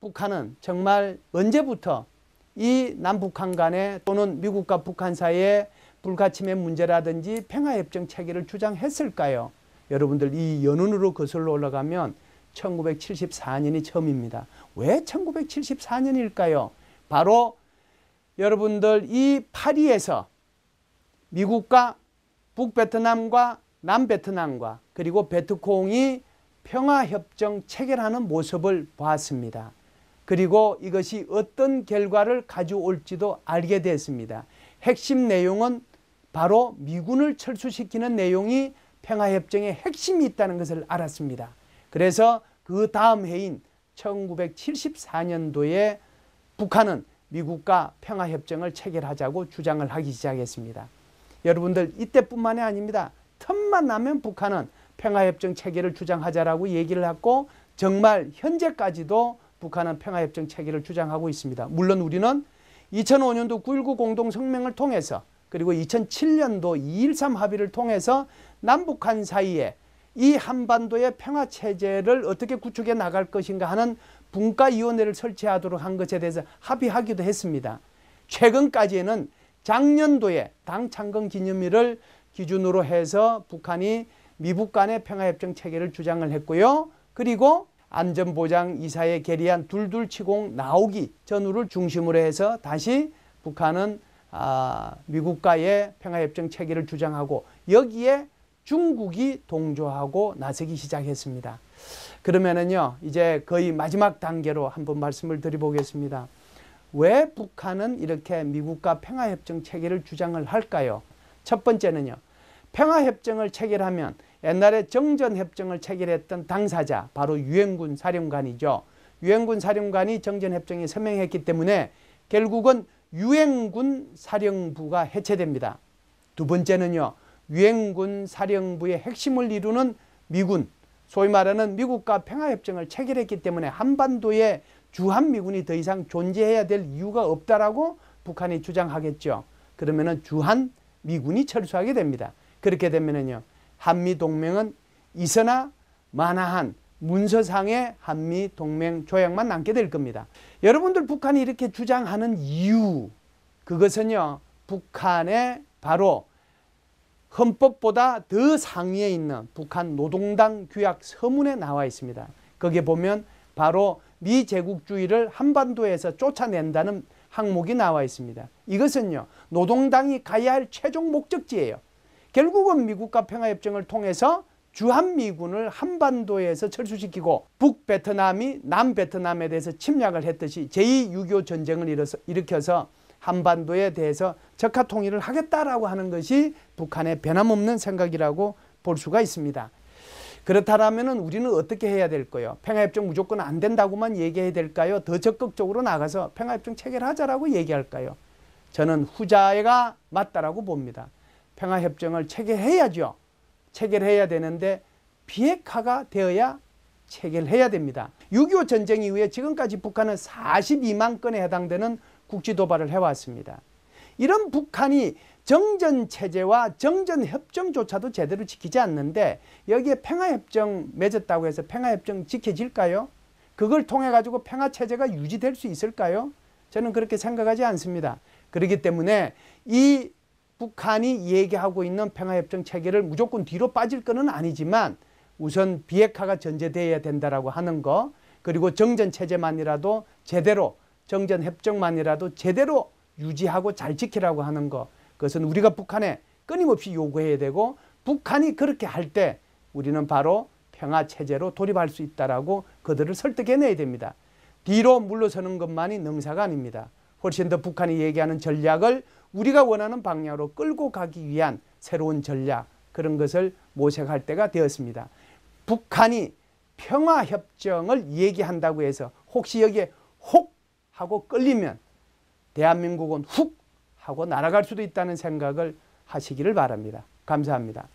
북한은 정말 언제부터 이 남북한 간에 또는 미국과 북한 사이의 불가침의 문제라든지 평화협정 체계를 주장했을까요? 여러분들 이 연운으로 거슬러 올라가면 1974년이 처음입니다. 왜 1974년일까요? 바로 여러분들 이 파리에서 미국과 북베트남과 남베트남과 그리고 베트콩이 평화협정 체결하는 모습을 보았습니다. 그리고 이것이 어떤 결과를 가져올지도 알게 되었습니다 핵심 내용은 바로 미군을 철수시키는 내용이 평화협정의 핵심이 있다는 것을 알았습니다. 그래서 그 다음 해인 1974년도에 북한은 미국과 평화협정을 체결하자고 주장을 하기 시작했습니다. 여러분들 이때뿐만이 아닙니다. 틈만 나면 북한은 평화협정 체결을 주장하자라고 얘기를 했고 정말 현재까지도 북한은 평화협정 체계를 주장하고 있습니다. 물론 우리는 2005년도 9.19 공동성명을 통해서 그리고 2007년도 2.13 합의를 통해서 남북한 사이에 이 한반도의 평화체제를 어떻게 구축해 나갈 것인가 하는 분과위원회를 설치하도록 한 것에 대해서 합의하기도 했습니다. 최근까지는 작년도에 당창건 기념일을 기준으로 해서 북한이 미북 간의 평화협정 체계를 주장을 했고요. 그리고 안전보장 이사회 결리안 둘둘치공 나오기 전후를 중심으로 해서 다시 북한은 아, 미국과의 평화협정 체계를 주장하고 여기에 중국이 동조하고 나서기 시작했습니다. 그러면은요, 이제 거의 마지막 단계로 한번 말씀을 드려보겠습니다. 왜 북한은 이렇게 미국과 평화협정 체결을 주장을 할까요? 첫 번째는요, 평화협정을 체결하면 옛날에 정전협정을 체결했던 당사자 바로 유엔군 사령관이죠. 유엔군 사령관이 정전협정에 서명했기 때문에 결국은 유엔군 사령부가 해체됩니다. 두 번째는요. 유엔군 사령부의 핵심을 이루는 미군 소위 말하는 미국과 평화협정을 체결했기 때문에 한반도에 주한미군이 더 이상 존재해야 될 이유가 없다라고 북한이 주장하겠죠. 그러면 은 주한미군이 철수하게 됩니다. 그렇게 되면은요. 한미 동맹은 있으나 마나한 문서상의 한미 동맹 조약만 남게 될 겁니다. 여러분들 북한이 이렇게 주장하는 이유 그것은요. 북한의 바로 헌법보다 더 상위에 있는 북한 노동당 규약 서문에 나와 있습니다. 거기에 보면 바로 미제국주의를 한반도에서 쫓아낸다는 항목이 나와 있습니다. 이것은요. 노동당이 가야 할 최종 목적지예요. 결국은 미국과 평화협정을 통해서 주한미군을 한반도에서 철수시키고 북베트남이 남베트남에 대해서 침략을 했듯이 제2.6.25 전쟁을 일으켜서 한반도에 대해서 적화통일을 하겠다라고 하는 것이 북한의 변함없는 생각이라고 볼 수가 있습니다. 그렇다면 우리는 어떻게 해야 될까요? 평화협정 무조건 안 된다고만 얘기해야 될까요? 더 적극적으로 나가서 평화협정 체결하자라고 얘기할까요? 저는 후자가 맞다라고 봅니다. 평화협정을 체결해야죠. 체결해야 되는데 비핵화가 되어야 체결해야 됩니다. 6.25 전쟁 이후에 지금까지 북한은 42만 건에 해당되는 국지도발을 해왔습니다. 이런 북한이 정전체제와 정전협정조차도 제대로 지키지 않는데 여기에 평화협정 맺었다고 해서 평화협정 지켜질까요? 그걸 통해 가지고 평화체제가 유지될 수 있을까요? 저는 그렇게 생각하지 않습니다. 그렇기 때문에 이 북한이 얘기하고 있는 평화협정 체계를 무조건 뒤로 빠질 것은 아니지만 우선 비핵화가 전제되어야 된다라고 하는 거 그리고 정전 체제만이라도 제대로 정전 협정만이라도 제대로 유지하고 잘 지키라고 하는 거 그것은 우리가 북한에 끊임없이 요구해야 되고 북한이 그렇게 할 때 우리는 바로 평화 체제로 돌입할 수 있다라고 그들을 설득해내야 됩니다. 뒤로 물러서는 것만이 능사가 아닙니다. 훨씬 더 북한이 얘기하는 전략을 우리가 원하는 방향으로 끌고 가기 위한 새로운 전략 그런 것을 모색할 때가 되었습니다. 북한이 평화협정을 얘기한다고 해서 혹시 여기에 혹 하고 끌리면 대한민국은 훅 하고 날아갈 수도 있다는 생각을 하시기를 바랍니다. 감사합니다.